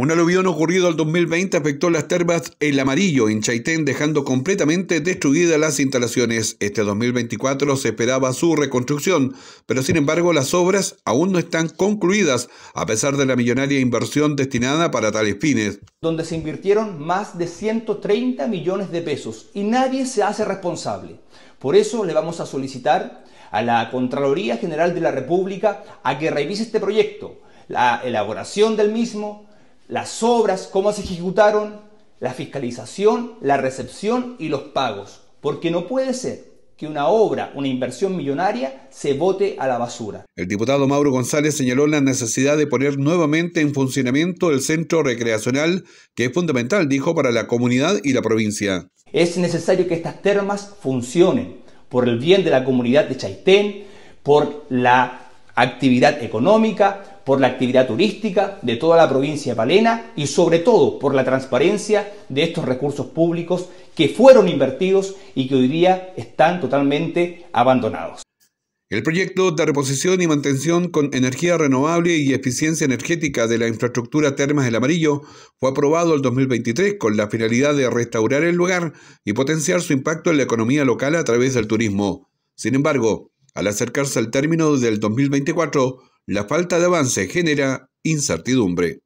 Un aluvión ocurrido el 2020 afectó las termas El Amarillo en Chaitén, dejando completamente destruidas las instalaciones. Este 2024 se esperaba su reconstrucción, pero sin embargo las obras aún no están concluidas, a pesar de la millonaria inversión destinada para tales fines. Donde se invirtieron más de 130 millones de pesos y nadie se hace responsable. Por eso le vamos a solicitar a la Contraloría General de la República a que revise este proyecto, la elaboración del mismo, las obras, cómo se ejecutaron, la fiscalización, la recepción y los pagos. Porque no puede ser que una obra, una inversión millonaria, se vote a la basura. El diputado Mauro González señaló la necesidad de poner nuevamente en funcionamiento el centro recreacional, que es fundamental, dijo, para la comunidad y la provincia. Es necesario que estas termas funcionen por el bien de la comunidad de Chaitén, por la actividad económica, por la actividad turística de toda la provincia de Palena y sobre todo por la transparencia de estos recursos públicos que fueron invertidos y que hoy día están totalmente abandonados. El proyecto de reposición y mantención con energía renovable y eficiencia energética de la infraestructura Termas del Amarillo fue aprobado el 2023 con la finalidad de restaurar el lugar y potenciar su impacto en la economía local a través del turismo. Sin embargo, al acercarse al término del 2024, la falta de avance genera incertidumbre.